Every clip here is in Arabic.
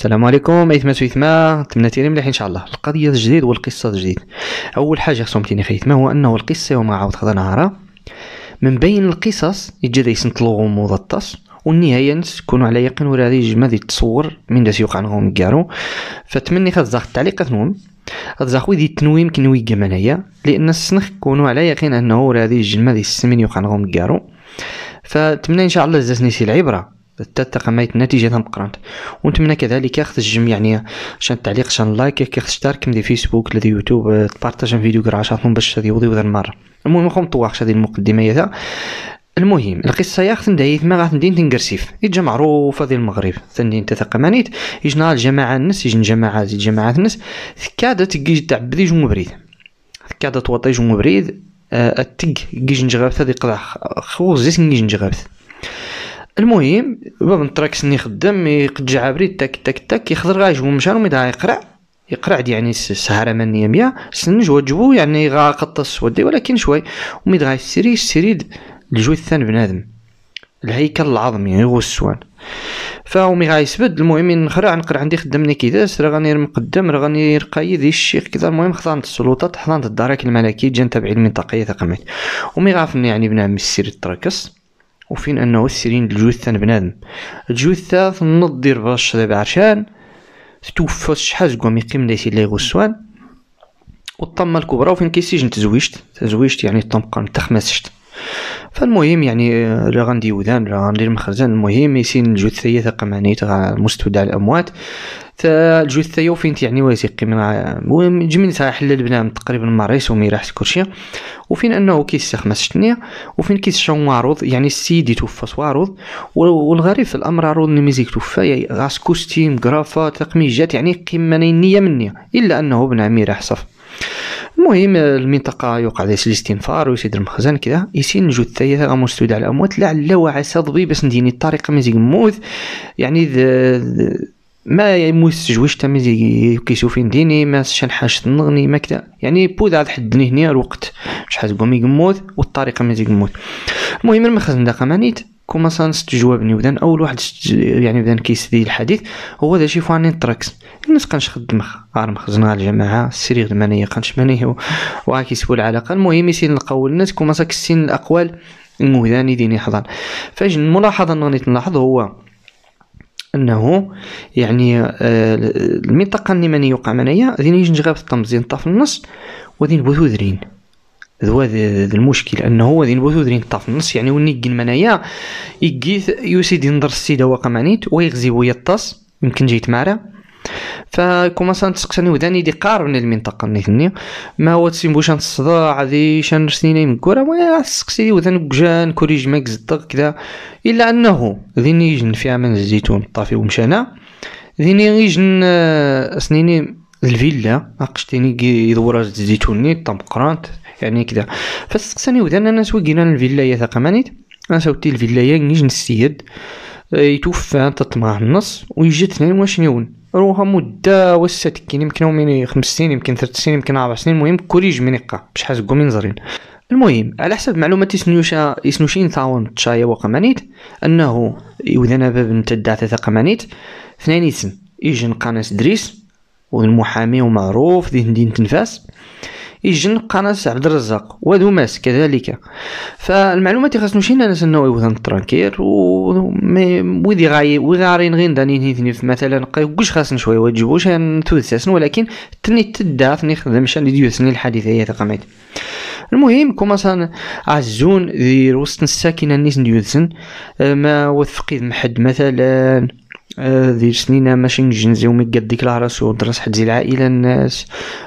السلام عليكم ايثما سويثما نتمنى تيري مليح ان شاء الله القضيه الجديد والقصه الجديد اول حاجه خصهم تيني خيثما هو انه القصه وما عاود خدا نهارها من بين القصص يتجدى يسنطلو مضطس والنهاية نكونوا على يقين ولا هذه ما تصور من داس يوقع نغوم كارو فتمني زاخ التعليق ثنوم زاخوي ويدي التنويم كنوي كمانايا لان السنخ كونوا على يقين انه ولا هذه ما السمين يوقع نغوم كارو فتمنى ان شاء الله زازني سي العبره حتى تقميت النتيجه تم قرانت ونتمنى كذلك خص الجم يعني شان تعليق شان لايك كي تشترك من فيسبوك لدي يوتيوب آه، تبارتاج فيديو كرا عشان باش غادي وضي ودار مره المهم خو مطوعش هذه المقدمه يذا المهم القصه يا خصنا دايت ما غاتندين تنكرسيف يجا معروف هذه المغرب ثاني انت ثقمانيت يجنا الجماعه الناس يجن جماعه زيد جماعه الناس ثكاده تكيج تعبدي جمو بريد ثكاده توطي جمو بريد آه، أتق كيج نجغبث هذي قضاء خوز زيت كيج نجغبث المهم باب الطراكس ني خدام يقجع عبريت تك تك تك يخضر غا يجبو مشار وميدا يقرا يقرع يعني سهرة منية يميا سنج وجبو يعني غا قطس ودي ولكن شوي وميد غا يسيري يسيري الجوي الثاني بنادم الهيكل العظمي يعني غو السوان مي غا يسبد المهم نخرع نقرع عندي خدمني كيداس سر غني مقدم راه غني رقاي ذي الشيخ كذا المهم خضانت السلطات حضانت الدرك الملكي جان تبع المنطقية ثقمت ومي غافني يعني بنادم السير التركس وفين انه سيرين الجثه بنادم الجثه تنض دير باش شريب عرشان توفى شحال قوم يقيم دايسي لي غسوان والطمه الكبرى وفين كيسجن تزويجت تزويجت يعني الطمقه تخمسشت فالمهم يعني آه، لا غندي ودان لا غندير مخرزان المهم يسين الجثه هي ثقه معنيت مستودع الاموات تا الجوج حتى يوم فين تيعني واثقي من المهم جميل حل البنان تقريبا ماريس وميراحت كلشي وفين انه كيستخمس الشنيع وفين كيتشاو معروض يعني السيد توفى و والغريب في الامر عروض ميزيك توفى يعني غاس كوستيم كرافه تقميجات يعني قمه نيه منيه الا انه بنا ميراح صف المهم المنطقه يوقع دايس و ويسيد المخزن كذا يسين الجو الثالثه مستودع الاموات لعل وعسى ضبي باش نديني الطريقه ميزيك موث يعني ذا ما مستجويش تا مزي كيشوفين ديني ما شان حاش نغني ما كدا يعني بود عاد حدني هنا الوقت شحال قومي قموت والطريقه مزي قموت المهم ما خزن دقه كوما ست سنستجوابني ودان اول واحد يعني بدان كيسدي الحديث هو ذا شي فاني تراكس الناس كانش خدم مخزن على الجماعه السرير المنيه كانش منيه وها كيسول العلاقه المهم يسين القول الناس كما ساكسين الاقوال الموداني ديني حضان فاش الملاحظه اللي غادي نلاحظ هو انه يعني آه، المنطقه اللي ماني يوقع منايا غادي نجي غاب الطمزين طاف النص وغادي نبوثو درين هو المشكل انه غادي نبوثو درين طاف النص يعني وني كن منايا يكيث يوسيدي نضر السيده واقع معنيت ويغزي ويا الطاس يمكن جيت معرا فكوماسا تسقسني وداني دي قارب المنطقه نيتني ما هو بوشان الصداع هذه شان رسنيني مكورا ما تسقسي ودان كجان كوريج ماك الضغ كذا الا انه ذيني يجن فيها من الزيتون طافي ومشانا ذيني يجن آه، سنيني الفيلا اقشتيني يدور الزيتوني طمقرانت يعني كذا فسقسني ودان انا سوي قينا الفيلا يا ثقمانيت انا سوتي الفيلا يا نيجن السيد يتوفى انت طمع النص ويجي نيون روها مدة وسا كين يمكن ميني خمس سنين يمكن ثلاث سنين يمكن اربع سنين المهم كوريج من يقع حاس كومين من زرين المهم على حسب معلومات سنوشا سنوشين ثاون تشايا وقمانيت انه يوذنا باب نتدع ثلاثة قمانيت ثنين يسن يجن قناس دريس والمحامي ومعروف ذي هندين تنفاس يجن قناة عبد الرزاق وذو ماس كذلك فالمعلومات خاصنا شي ناس انه إيوه يوثن ترانكير و ويدي غاي ويغارين غين داني ثني مثلا كوش خاصنا شوية وتجيبوش ثوثاسن ولكن تني تدا ثني خدم شان يديوثني هي تقمت المهم كما صان عزون ذي وسط الساكنة نيس ديوثن ما وثقيد محد مثلا دير سنين ماشي نجنزي ومي قد ديك العرس ودرس حد العائله الناس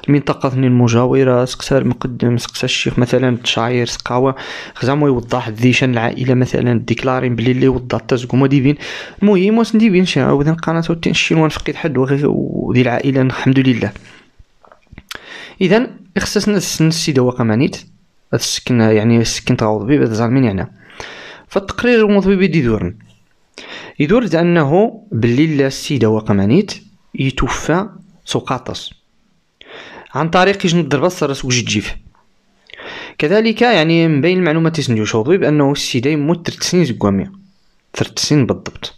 المنطقه ثني المجاوره سقسا المقدم سقسى الشيخ مثلا تشاير سقاوه زعما يوضح ديشان العائله مثلا ديكلارين بلي اللي وضع تزكوما موديفين المهم واش نديبين شي وذا القناه وتنشي ونفقد حد ودي العائله الحمد لله اذا خصنا نسن السيده وقمانيت السكن يعني السكن تغوض بيه بهذا زالمين يعني فالتقرير المضبي بيدي دورن يدور أنه باللي السيدة وقمانيت يتوفى سقاطس عن طريق جن الضربة وجد جيف كذلك يعني من بين المعلومات تسنجو شوطي بأنه السيدة يموت ثلاث سنين زكوامية ثلاث سنين بالضبط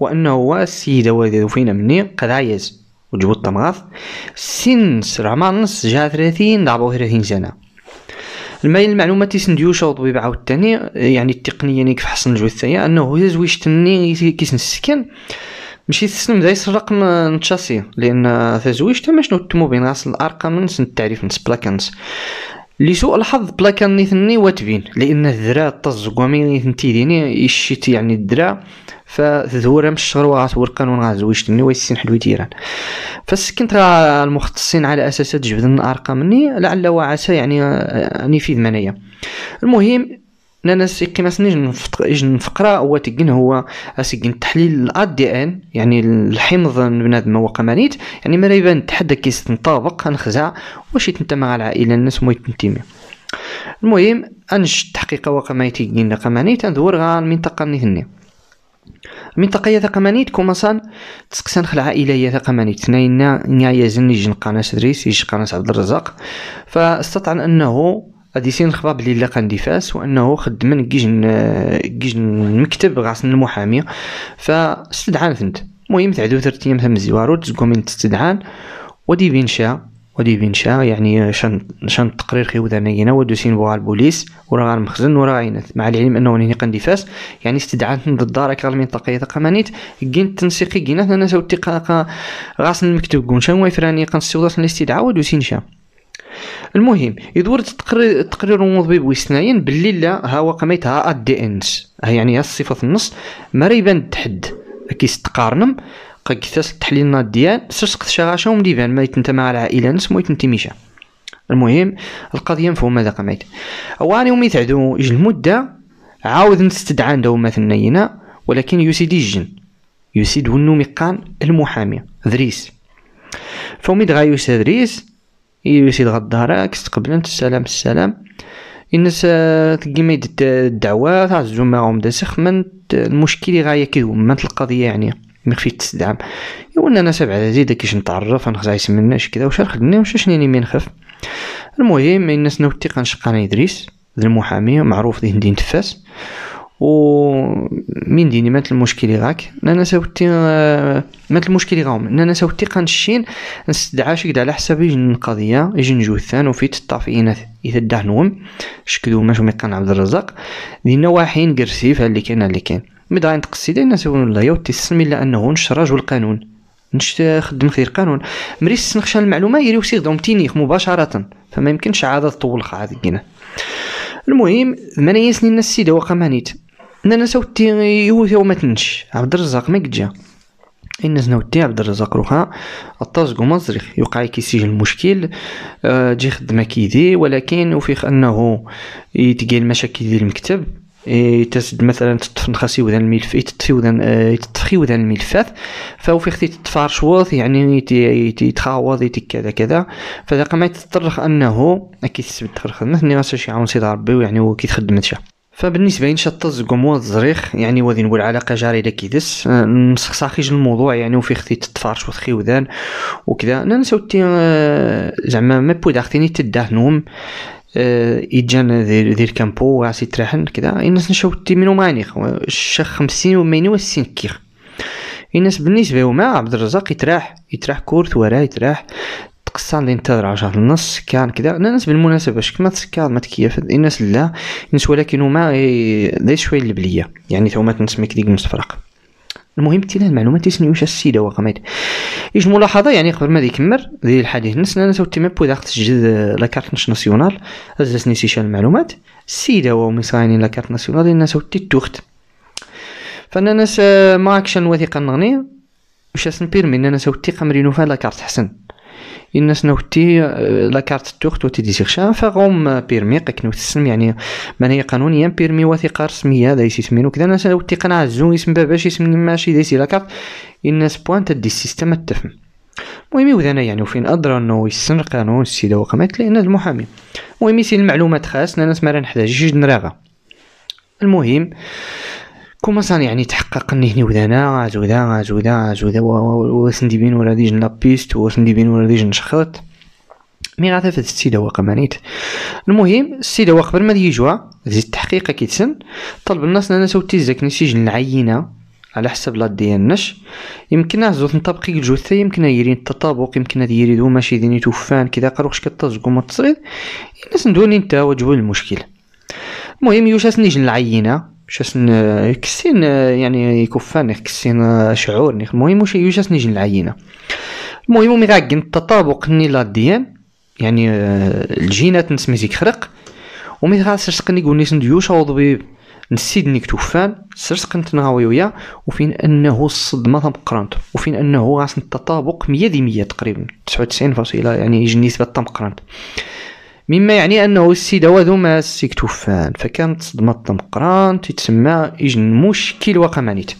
وأنه هو السيدة وذا دوفينا مني قد عيز وجبو سن سرعة نص جا ثلاثين دعبوه ثلاثين سنة المايل المعلومات تيسنديو شوط طبيب عاوتاني يعني التقنيه اللي كيف الجثه انه الثانيه انه الا زويجتني كيسنسكن ماشي تسلم دايس الرقم نتشاسي لان تزويجته تما شنو تمو بين راس الارقام نس التعريف نس بلاكانس لسوء الحظ بلاكان نيثني واتبين لان الذراع طز قوامي نيثنتي ديني يشيت يعني الذراع فثورة من الشهر وغتور القانون غنزوجتني ويسين حلوي تيران فسكنت راه المختصين على اساس تجبد الارقام مني لعل وعسى يعني آه، اني في ذمانية المهم انا سيقي سنيج نجن نفقرا هو تكن هو اسكن تحليل الاد دي ان يعني الحمض من بنادم هو قمانيت يعني ما يبان تحدى كيس تنطابق نخزع واش يتنتمى على العائله الناس مو يتنتمي المهم انش تحقيق وقمايتي قلنا قمانيت ندور غا المنطقه اللي هني المنطقية تقمانيت كوماسان تسقسان خلعة إلهية تقمانيت تناينا نيايزن يجن قناه إدريس يجن قناه عبد الرزاق فاستطع أنه غادي يصير نخبر بلي لاقى اندفاس وانه خدمن كيجن كيجن المكتب غاسن المحامي فاستدعان فنت المهم تعدو ثلاث ايام ثم الزوار تزكو من تستدعان ودي بين شا ودي بنشا يعني شان شان التقرير خيوذانا هنا دوسين بوها البوليس وراه المخزن راه عينات مع العلم انه قندي فاس يعني استدعات ضد دارك اكثر المنطقة تقية تقمانيت كين التنسيقي كينا انا سو التقاقا غاس المكتب كون شان ويفراني قنصيوضات الاستدعاء ودوسين شا المهم يدور التقرير التقرير الموضبي بويسناين باللي لا ها هو قميتها الدي انس يعني ها الصفه النص ما يبان تحد كيستقارنم قد كثاس التحليلنا ديال سرسق تشاغاشا ومليبان ما يتنتا مع العائلة نس ما يتنتي ميشا المهم القضية مفهوم ماذا قميت أواني ومي تعدو إج المدة عاود نستدعان دو مثلنا ولكن يسيد الجن يسيد ونو مقان المحامي ذريس فومي دغا يوسى ذريس يسيد استقبل انت السلام السلام الناس كيما يدد الدعوات عزو معاهم سخ من المشكل غاية كيدو من القضية يعني خفيت تسدعم يقولنا إيه، انا سبعة زيد كيش نتعرف انا خزاي اش كذا واش خدني واش شنيني من خف المهم الناس نوتي نشقاني ادريس المحامي معروف دي هندين تفاس و من ديني مات المشكل غاك انا ساوتي آه، مات المشكل غاهم انا ساوتي قنشين نستدعى كدا على حساب يجي القضيه يجي الثان وفي الطافئين اذا نوم شكلو ماشو ميقان عبد الرزاق دينا واحين قرسيف اللي كان اللي كان مي ميدعين تقصيدي الناس ولا يوتي الا انه نشر رجل قانون نش خدم خير قانون مريس نخشى المعلومه سيغ دوم تينيخ مباشره فما يمكنش عاد تطول عاد كينا المهم من يسني الناس سيده وقمانيت انا سوتي يوثي وما تنش عبد الرزاق ما كجا إن زناوتي عبد الرزاق روحا الطازق مزرخ يوقع كيسيج المشكل آه، جي خدمة كيدي ولكن وفيخ أنه يتقال مشاكل ديال المكتب يتسد مثلا تطفنخاس وذا الملف يتطفي وذا يتطفي وذا الملفات فهو في ختي تتفار شواط يعني يتخاوض يتي كذا كذا فذا ما يتطرخ انه اكيد تثبت خدمة ني ما شي عاون سيد ربي يعني كي تخدم انت فبالنسبه لي شطز قموض زريخ يعني وذي نقول علاقه جاريه لكيدس نسخساخيج الموضوع يعني وفي ختي تتفارش شوط وذان وكذا انا نسوتي آه، زعما ما بود اختيني تداه نوم آه، يتجانا دير دير كامبو غاس يتراحن كدا الناس نشاو تيمينو مانيخ الشيخ خمسين ومينو وسين كيخ الناس بالنسبه هما عبد الرزاق يتراح يتراح كورت وراه يتراح تقصى الانتظار شهر النص كان كذا الناس بالمناسبه كما تسكر ما تكيف الناس لا الناس ولكن هما داير آه، شويه البليه يعني تنسمي كذيك ديك المستفرق المهم تينا المعلومات تيسني واش السيده وقمت ايش ملاحظه يعني قبل ما يكمل ديال الحديث نسنا انا توتي ميبو داخل تسجل كارت ناسيونال زاسني شال المعلومات السيده لا لاكارت ناسيونال انا تي توخت فانا ناس آه، ما اكشن وثيقه نغني واش نبيرمي انا توتي قمرينو فلا لاكارت حسن الناس نوتي آه، لاكارت توخت و تيدي سيخشا فغوم آه، بيرمي قك تسلم يعني من هي قانونيا بيرمي وثيقة رسمية دا يسمينو كذا الناس نوتي قناع زون اسم باباش اسم ماشي دايسي يسي لاكارت الناس بوان تدي السيستم التفهم المهم وذانا يعني وفين أدرى أنه يسن القانون السيدة وقامت لأن المحامي المهم سي المعلومات خاص الناس ما راه نحتاجش نراغا المهم آه كوما صار يعني تحقق اني وذانا ودانا زودا زودا زودا عاز وذا بين ولا ديجن لابيست وسندي بين ولا ديجن شخط مي غاثا فهاد السيدة واقع مانيت المهم السيدة واقع قبل ما يجوا زيد التحقيق كيتسن طلب الناس انا سوتي زاك نسيج العينة على حسب لا دي اش يمكن زوت نطبقي الجثة يمكن يري التطابق يمكن يري دو ماشي ديني توفان كذا قروخش كتزقو ما تصريد الناس ندوني نتا وجهو المشكل المهم يوشاس جن العينة شاسن كسين يعني كفان كسين شعورني المهم واش يوجد يجي العينه المهم مي غاكين التطابق ني لا ديان يعني الجينات نسميتي خرق ومي غا سرسقني قولني سنديوش وضبيب نسيد نيك توفان سرسق نتناوي ويا وفين انه الصدمه تمقرانت وفين انه غاسن التطابق مية دي مية تقريبا تسعة وتسعين فاصلة يعني يجي نسبة تمقرانت مما يعني انه السيد هو ذو ماسك توفان فكانت صدمة الطمقران تتسمى اجن مشكل وقمانيت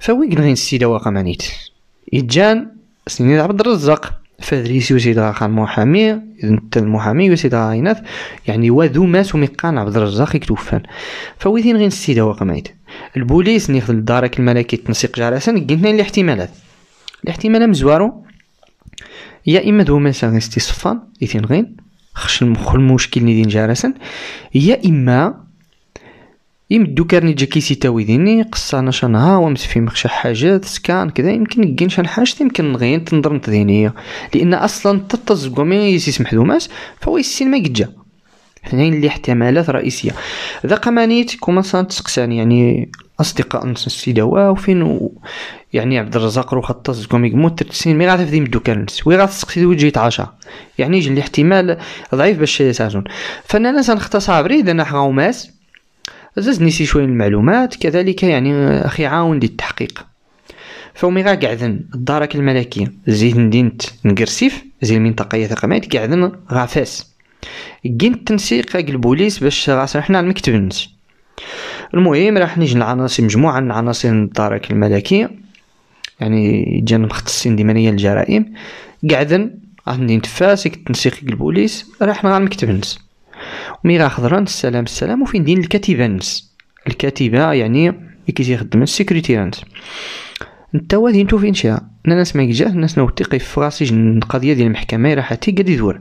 فوين غين السيد مانيت إجان سنين عبد الرزاق فادريس يسيد غاخا المحامي انت المحامي يسيد غاينات يعني وذو ماس سمقان عبد الرزاق يكتفان فويثين غين السيدة وقمانيت البوليس نخذ الدارك الملكي تنسيق جارسا قلنا الاحتمالات الاحتمال مزوارو يا اما ذو ماس غين استصفان يثين غين خش المشكل اللي دين جارسن يا اما يمدو كارني جا كيسي تاوي ديني قصانا ها ومس في مخشى حاجات سكان كذا يمكن كين شان حاجة يمكن نغين تنظر نتذيني لان اصلا تطز قومي يسيس محدوماس فهو يسين ما يجا هنايا اللي احتمالات رئيسية ذا قمانيت كوما سان تسقسان يعني اصدقاء السيده واو فين و... يعني عبد الرزاق رو خطاز كوميك مو تسين مي غاتف ديم دو كارنس وي غاتسقسي دو جيت عشا يعني يجي الاحتمال ضعيف باش سازون فانا انا سنختصر عبريد انا حغاو ماس ززني سي شويه المعلومات كذلك يعني اخي عاون التحقيق فومي غا قعدن الدارك الملكية زيد ندينت نقرسيف زي المنطقة ثقمات قعدن غافاس كين التنسيق البوليس باش غاسرحنا المكتب نس المهم راح نجي لعناصر مجموعة من عناصر الدرك الملكية يعني جان مختصين ديما هي الجرائم قعدا عندي نتفاسك التنسيق البوليس راح نغار مكتب نس ومي خضران السلام السلام وفين دين الكاتبه نس الكاتبه يعني كي يخدم السيكوريتي نس نتا وادي نتو فين شا ناس ما يجاه الناس نوثيقي في راسي القضية ديال المحكمة راح تي قد يدور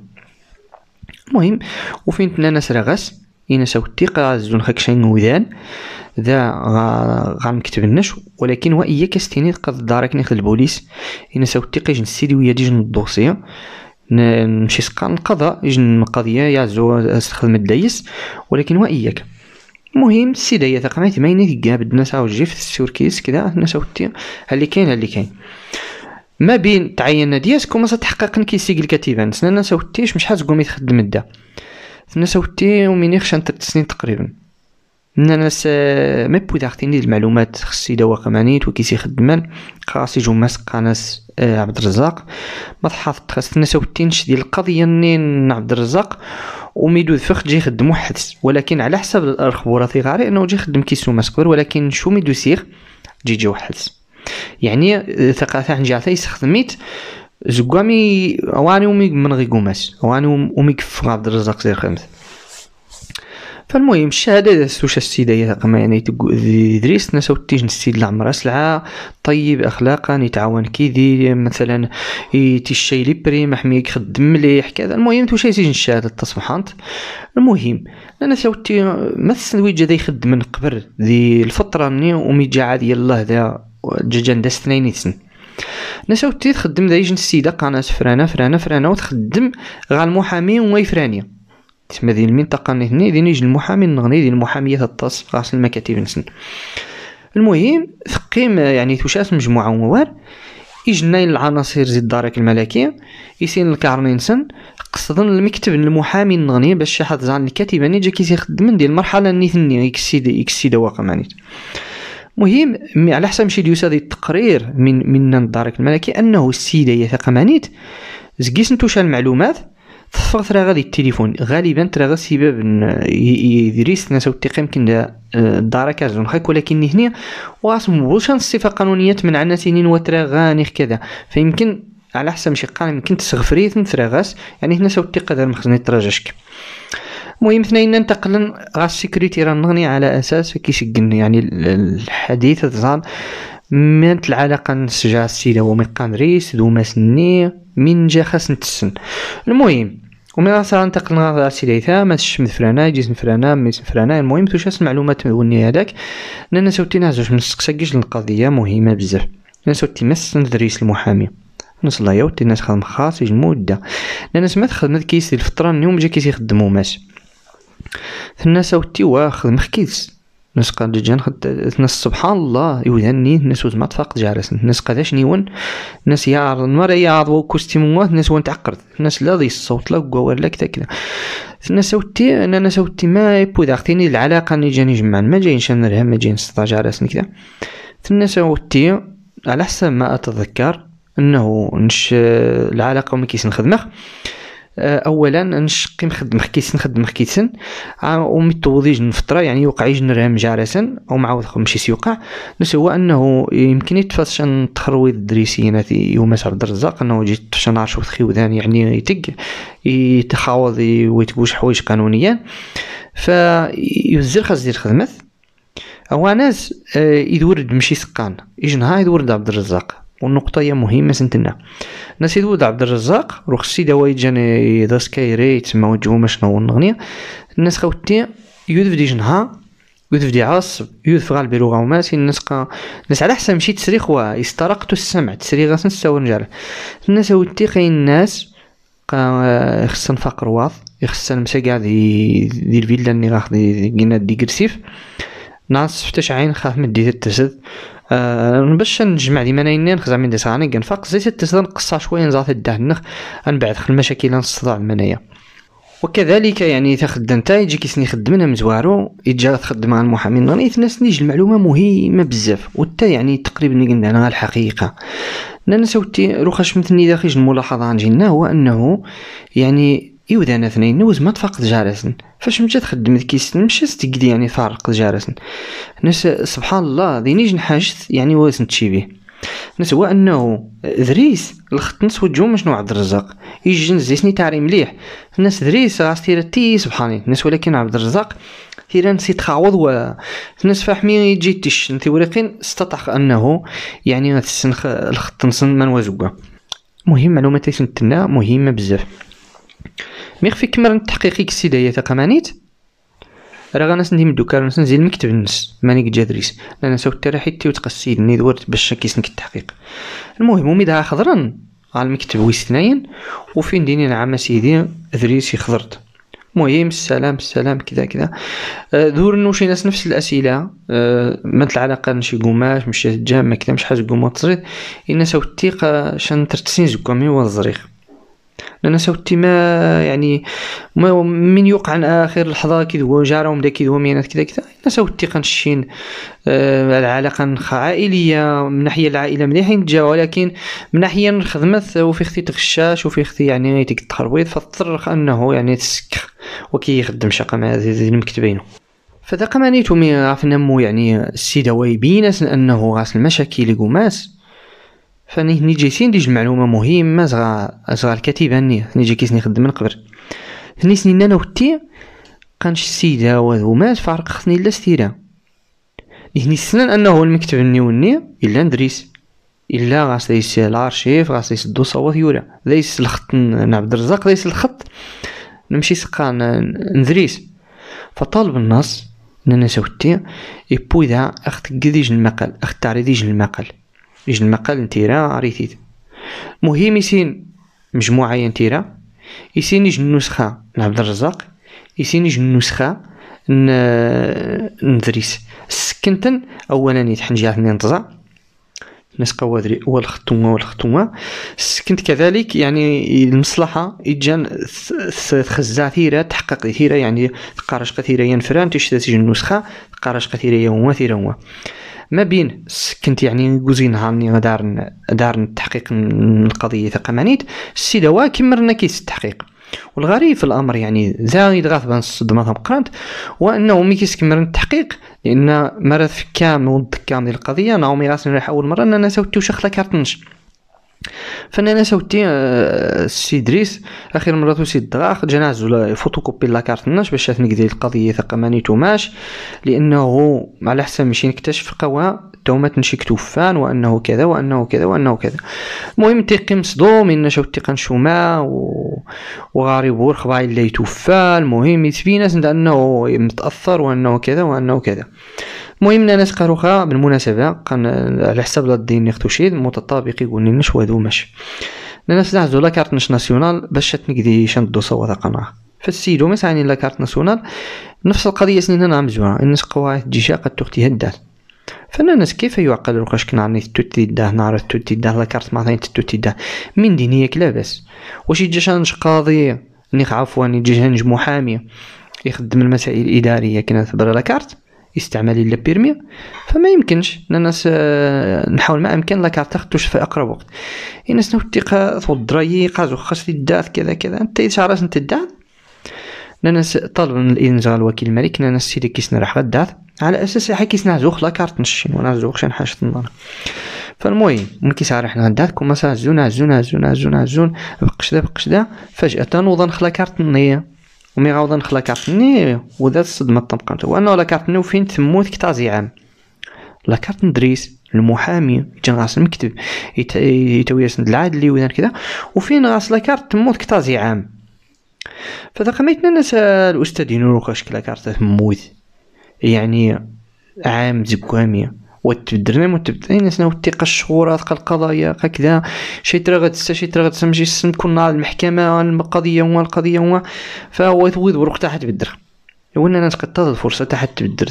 المهم وفين تنا ناس راغاس إناس أودي غازون شاين وذان ذا غنكتب النش ولكن وإيا كاستيني قد دارك نخد البوليس إناس أودي جن السيدي ويا ديجن الدوسية نمشي سقا نقضى يجن قضية زو استخدم الدايس ولكن وإياك المهم السيدة هي تقمعت ما يني تلقاها بدنا ساو جيف السوركيس كذا الناس أودي هاللي كاين هاللي كاين ما بين تعين دياسكم وما تحقق كيسيق الكتيبان سنا الناس أوديش مش حاس قومي تخدم الدا تنساوتي وميني خشان تلت سنين تقريبا ان انا ما بو اختيني المعلومات خصي دوا قمانيت وكيسي خدمان خاصي جو ماس قناس آه، عبد الرزاق ما تحافظت خاص نساوتينش ديال القضيه نين عبد الرزاق وميدو فخ جي خدمو حدس ولكن على حسب الخبرات غاري انه جي خدم كيسو ماسكور ولكن شو ميدو سيغ جي جو حدس يعني آه، ثقافة عن جعلتها يستخدميت جوامي واني ومي من غيكوماس واني ومي كف عبد الرزاق سير خمس فالمهم الشهاده سوشا السيدايا قما يعني ادريس نسو تيجن السيد العمر سلعة طيب اخلاقا يتعاون كي يدير مثلا تيشي لي بري محميك خدم مليح كذا المهم توشا سجن الشهاده تصبحانت المهم انا سوتي ما ويجا هذا يخدم من قبل ذي الفتره مني ومي جا عاد يلاه ذا جا جا سنين سن ناس تي تخدم يجن السيده قناه فرانا فرانا فرانا وتخدم غا المحامي وما يفراني تسمى ذي المنطقه هنا ذي نيجي المحامي نغني ذي المحاميه تطاس غاس المكاتب نسن المهم ثقيم يعني توشاس مجموعه موار يجنين العناصر زي الدارك الملكي يسين الكارنين سن قصدن المكتب المحامي النغني باش شي حد زعل الكاتب ني جا كيس ديال المرحله ني ثني يكسيد يكسيد واقع معنيت مهم على حسب شي ديوس هذا التقرير من من الدرك الملكي انه السيده هي ثقه مانيت زكيس نتوشا المعلومات تفرت راه غادي التليفون غالبا ترى غا سبب يدريس آه، الناس الثقه يمكن الدرك زون خاك ولكن هنا واسم بوشان الصفه قانونيه تمنع سنين وترى غانيخ كذا فيمكن على حسب شي قانون يمكن تسغفريت غاس يعني هنا سو الثقه دار مخزني تراجشك المهم ثنين ننتقل غا السيكوريتي راه نغني على اساس كيشقن يعني الحديث تزان من العلاقه نسجع السيده ومن قانريس دو ماسني من جا خاص نتسن المهم ومن راسها ننتقل غا السيده ايثا ما تشمد فرانا يجي فرانا ما فرانا المهم توشاس المعلومات وني هذاك لان سوتي نهزوش من السقساكيش القضيه مهمه بزاف لان سوتي مس ندريس المحامي نص لا يوتي الناس خدم خاص يجمو دا الناس ما تخدم كيس الفتره اليوم جا كيس يخدمو ماش الناس اوتي واخذ مخكيس الناس قاد جان الناس سبحان الله يوداني الناس وزما تفاق جارس الناس قداش نيون الناس يعرض المرأة يعرض موات الناس وان تعقرد الناس لا ضي الصوت لا قوار لا كذا كذا الناس تي انا ناس اوتي ما يبوذ اختيني العلاقة اللي جاني جمعان ما جاينش نرهم ما جاي سطا جارس كذا الناس تي على حسب ما اتذكر انه نش العلاقة وما كيس نخدمه آه، اولا نشقي مخدم حكيسن خدم حكيسن ومي جن فتره يعني يوقع رهم جارسا او خو مشي سيوقع نفس هو انه يمكن يتفاش ان تخرويض الدريسينات يوم عبد الرزاق انه جيت تفاش نعرفو خيوذان يعني يتق يتخاوض ويتبوش حوايج قانونيا فيزر خاص دير خدمه او ناس آه، يدور مشي سقان هاي يدور عبد الرزاق والنقطة هي مهمة سنتنا نسيت ود عبد الرزاق روخ السيدة وايد جاني ذا سكاي ري تما وجهو شنو النغنية الناس خاوتي يوذف دي جنها يوذف دي عاصب يوذف غالب لغة وماسي الناس قا الناس على حسن مشيت تسري خوا السمع تسري غاسن ستاو نجرب الناس هاوتي خاين الناس قا خصنا فقر واض خصنا نمسا كاع دي دي الفيلا اللي غاخدي قلنا دي كرسيف نعرف عين خاف من ديت التسد أه، باش نجمع ديما ناينين نخزع من ديسغاني كنفاق زيت التسلا نقصها شوية نزاط الدهنخ من بعد خل المشاكل نصدع المنايا وكذلك يعني تخدم نتا يجي كيسني خدمنا مزوارو يتجا تخدم مع المحامي النغني تناسنيج المعلومه مهمه بزاف وتا يعني تقريبا قلنا لها الحقيقه انا سوتي روخاش مثلني داخل الملاحظه عن جينا هو انه يعني انا ثنين نوز ما تفقد جارسن فاش مشات خدمت كيسن مشات تقدي يعني فارق جارسن ناس سبحان الله ذي نيج نحاجت يعني واسن تشيبيه ناس هو انه ذريس الخط نسوى جوم شنو عبد الرزاق يجن زيسني تعري مليح ناس ذريس تيرا تي سبحاني ناس ولكن عبد الرزاق تيرا نسي تخاوض و ناس فاحمي يجي تيش نتي ولكن استطع انه يعني الخط نسن من وزوكا مهم معلومات تيسن مهمة بزاف مي خفيك التحقيق تحقيقك السيدة هي تقمانيت راه غانا من الدوكار نس نزيد المكتب نس ماني جادريس انا سوت تراحيتي وتقسيد ني دورت باش كيسنك التحقيق المهم داها خضرا على المكتب ويستناين وفين ديني نعم سيدي دريسي خضرت مهم السلام السلام كذا كذا آه، دور نوشي شي ناس نفس الاسئله أه مثل العلاقه نشي قماش مشات الجامعه كذا مش حاجه قماش تصريد الناس وتيق شان ترتسين زكومي والزريخ لان صوتي ما يعني ما من يوقع اخر لحظه كيدوى جارهم دا كيدوى مينات كذا كذا انا صوتي قنشين آه العلاقه عائليه من ناحيه العائله مليحين تجاو ولكن من ناحيه الخدمه وفي اختي تغشاش وفي اختي يعني غيتك التخرويط فاضطر انه يعني تسكر وكيخدم شقه مع زي المكتب بينه فذا قمانيتو مي غاف نمو يعني السيدة ويبينس انه غاس المشاكل قماس فاني هني جيتي نديج المعلومه مهمه زغا زغا الكتيبه ني هني جي كيس نخدم من قبل هني سنين انا وتي قانش السيدة ومات فارق خصني لا ستيرة هني سنان انه المكتب ني وني الا ندريس الا غاس دايس الارشيف غاس دايس دو صوت يولا ليس الخط عبد الرزاق ليس الخط نمشي سقا ندريس فطالب النص نانا اي يبوي ذا اخت قديج المقال اخت تعريديج المقال يجي المقال نتيرا ريتيت مهم يسين مجموعة ينتيرا يسين يجي النسخة لعبد الرزاق يسين يجي النسخة ندريس سكنتن أولا يتحنجي عثني نتزع ناس قوادري هو الخطومة والخطومة سكنت كذلك يعني المصلحة إجان تخزع ثيرة تحقق ثيرة يعني تقارش كثيرة ينفران تشتاتي النسخة تقارش كثيرة يوما ثيرة هو ما بين سكنت يعني كوزي نهار اللي دار دار التحقيق من القضيه ثقمانيت السيد هو كمرنا كيس التحقيق والغريب في الامر يعني زايد بان الصدمه ثم قرانت وانه مي كيستكمل التحقيق لان مرات فكام كامل ديال القضيه نعومي راسنا راح اول مره انا نساو شخلا لا كارتنش فانا ساوتي آه، السي دريس اخر مره سي الدغاخ جانا عزو فوتوكوبي لاكارت ناش باش كدير القضيه ماني توماش لانه على حسب ماشي نكتشف قوا توما تنشي كتوفان وانه كذا وانه كذا وانه كذا المهم تيقي مصدوم ان شاو تيقا نشوما و... وغاري بور اللي توفان المهم يتبين انه متاثر وانه كذا وانه كذا المهم ناس قاروخا بالمناسبة كان على حساب لا الدين اللي متطابق يقول لي نشوا هذو مش ناس نعزو لاكارت نش ناسيونال باش تنكدي شندو صوت قناة فالسيدو مسعني لاكارت ناسيونال نفس القضية سنين انا زوها الناس قواعد الجيشة قد تختي هدات فالناس كيف يعقل رقاش كنا عني توتي دا نعرف توتي لا لاكارت معناتها توتي دا من كلا لاباس واش يجي شانش قاضي نيخ عفوا يجي نج محامي يخدم المسائل الاداريه كنا ثبر لاكارت استعمال لا بيرمي فما يمكنش الناس آه، نحاول ما امكن لاكارت كارت في اقرب وقت الناس نوتيقا ثو الدراي قازو خاص الدات كذا كذا انت شعرات انت الدات ناس طالب من الانزال الوكيل الملك انا سيدي كيسنا راح الدات على اساس راح كيسنا زوخ لاكارت كارت نشين وانا زوخ شن حاجه النار فالمهم من كي صار حنا الدات كوما زونا زونا زونا زونا زون بقشده بقشده فجاه وضن خلا كارت النيه ومي غاوضا نخلا كارتني وذات الصدمة طمقنت وأنه لا كارتني وفين تموت كتا زعام لا كارت ندريس المحامي يجي غاس المكتب يتوي العدلي وذان كذا وفين غاس لا كارت تموت كتا زعام فذاك ما يتننس الأستاذ ينورو كاش كلا كارت تموت يعني عام زكوامي وتبدرنا وتبدلنا سنا وتيقى الشهور تلقى القضايا هكذا شي ترى سا شي ترى غتمشي السن كل نهار المحكمه القضيه هو القضيه هو فهو ثويد وروق تاع تبدر وانا نتقطع الفرصه تحت تبدر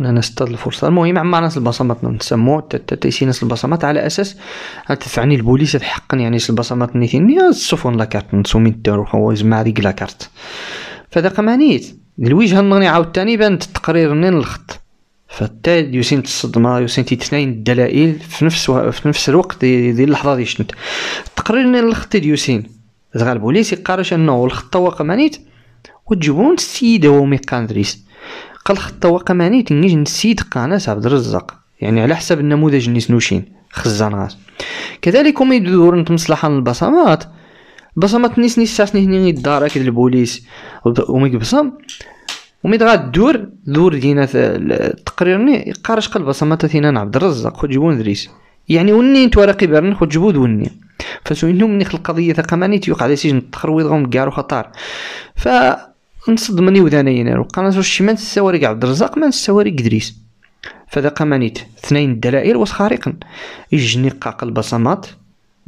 انا نستغل الفرصه المهم عما ناس البصمات نسمو تيسي ناس البصمات على اساس تدفعني البوليس تحقني يعني البصمات نيثيني السفن لاكارت نسومي الدار هو يجمع ديك لاكارت فذا قمانيت الوجه النغني عاوتاني بانت التقرير منين الخط فتا يوسين تصدمة يوسين تيتناين الدلائل في نفس و... في نفس الوقت ديال دي اللحظه ديال شنت ان الخط ديال يوسين زغالب ولي يقارش انه الخطة وقمانيت وتجبرون السيد هو ميقاندريس قال الخطة وقمانيت نيج نسيد قاناس عبد الرزاق يعني على حسب النموذج اللي سنوشين غاز كذلك هما يدورون مصلحة البصمات بصمات نيس نيس ساسني هني الدار اكيد البوليس وميك بصم ومي غادور دور دور دينا التقريرني قارش قلب صمت ثينان عبد الرزاق جبون دريس يعني وني انت ورا كبرن جبود وني فسوينو مني خلق قضيه ثقماني تيوقع على سجن التخرويض غوم كارو خطار ف نصدمني وذاني ينارو قناص واش ما نسواريك عبد الرزاق ما نسواريك دريس فذا قمانيت اثنين دلائل وسخارقن يجني قاق البصمات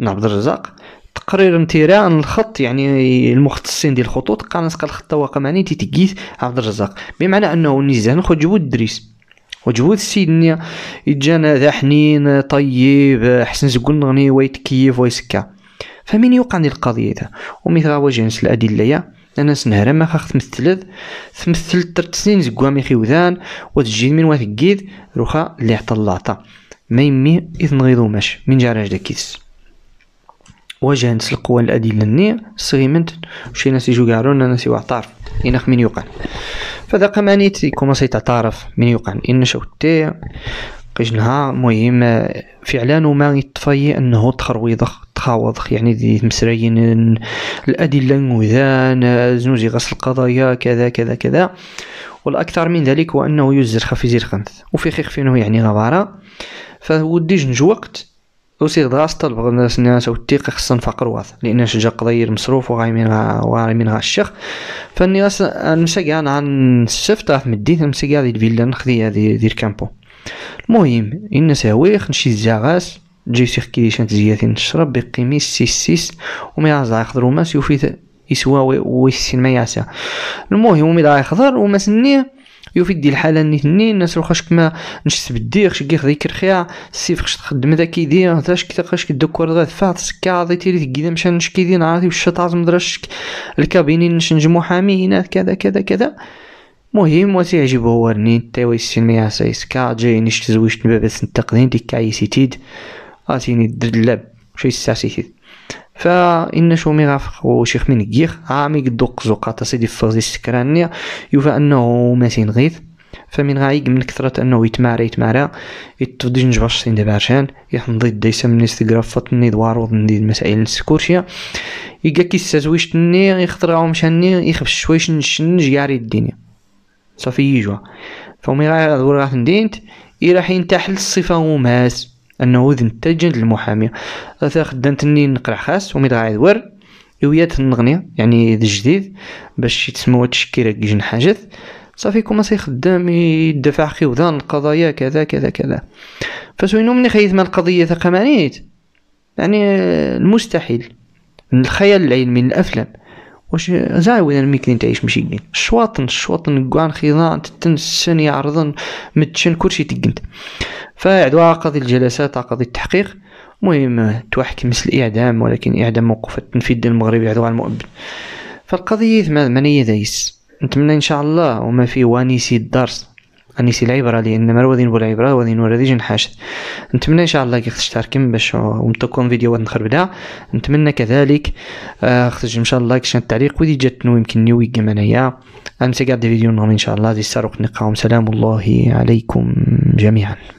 عبد الرزاق تقرير امتراء الخط يعني المختصين ديال الخطوط قال نسقى الخط واقع معني تيتكيس عبد الرزاق بمعنى انه نيزان خو جبود الدريس وجبود السيد نيا يجانا ذا حنين طيب حسن زكون نغني ويتكيف ويسكا فمن يوقع القضية ذا ومثل وجه الأدلة يا انا سنهرا ما خاخت مثلت ثمثلت ترت سنين زكوا مي خيوذان وتجين من واثقيد روخا اللي عطا اللعطا ما يمي اذ غيظو ماش من جارج داكيس واجهنت القوى الادله ني سغيمنت وشي ناس يجو قاعرون ناس يعترف ينخ من يقال فذاك ماني كومونسي تعترف من يوقع ان شو تي قجنها مهم آه، فعلا وما يتفي انه تخرويضخ تخاوضخ يعني دي مسرين الادله وذان آه، زنوزي غسل القضايا كذا كذا كذا والاكثر من ذلك هو انه يزرخ في زرخنث وفي خيخ فينه يعني غبارة فوديج وقت وسير طلب بغض الناس ان توثيق خصنا نفقر واث لان شجا قضيه المصروف وغاي منها وغاي منها الشيخ فاني راس نمسكها عن نشفت راه مديت نمسكها هذه الفيلا نخدي هذه دير كامبو المهم ان ساويخ نشي الزاغاس جي سيخ كيديشان تزياتي نشرب بقيمي سيس سيس ومي راه يخضر وماس يوفي يسوا ويسين ما يعسى المهم ومي راه يخضر وماس سنيه يوفي دي الحاله نيتني الناس روخاش كما نشس بديخ شكي خدي كرخيا السيف خش تخدم كي دي هتاش كي تقاش كي دكور غاد فات سكا عضي تيري تقيدا مشان نشكي دي نعرفي وش تعزم درشك الكابيني نشنج محامي هنا كذا كذا كذا مهم وتعجبه هو رنين تاوي السينمية سايسكا جاي نش تزويش نبابس نتقدين ديك عيسيتيد غاتيني آه، درد اللاب شي ساسيتيد فإن شوميغ وشيخ من كيخ عامي قدو قزوقات سيدي فوزي سكرانيا يوفى أنه ماسين غيث فمن غايق من كثرة أنه يتمارى يتمارى يتفضي نجباش سين دابا عشان يحنضي دايسا من استقرافات ني دوارو ندي المسائل نسكورشيا يقا كي استزويش تني يخطر غاو مشاني يخبش شويش نشنج ياري الدنيا صافي يجوا فمي غايق دور غا ندينت إلا تحل الصفة وماس انه اذن تجن للمحامي خدامتني نقرع خاص وميد غايد ور يويات النغنية يعني ذا جديد باش يتسمى تشكيرا كيجن حاجث صافي كوما سي خدام يدفع خوذان القضايا كذا كذا كذا فسوينو مني خيث من القضية ثقمانيت يعني المستحيل من الخيال العلمي من الافلام واش زاوي انا ميكلي تعيش ماشي كاين الشواطن الشواطن كاع خيضان تتنسن يعرضن متشن كلشي تقنت فعدوا قاضي الجلسات قاضي التحقيق المهم توحكم مثل الاعدام ولكن اعدام موقف التنفيذ المغربي عدوا على المؤبد فالقضيه ثمانية دايس نتمنى ان شاء الله وما في وانيسي الدرس انيسي العبرة لان مروذين بالعبرة وذين ورديج نحاشد نتمنى ان شاء الله كي تشتركم باش ومتكم فيديو ونخرب دا نتمنى كذلك آه، خرج ان شاء الله كشان التعليق ودي جات نو يمكن نيوي كما انايا انت قاعد فيديو نوم ان شاء الله دي ساروق نقاوم سلام الله عليكم جميعا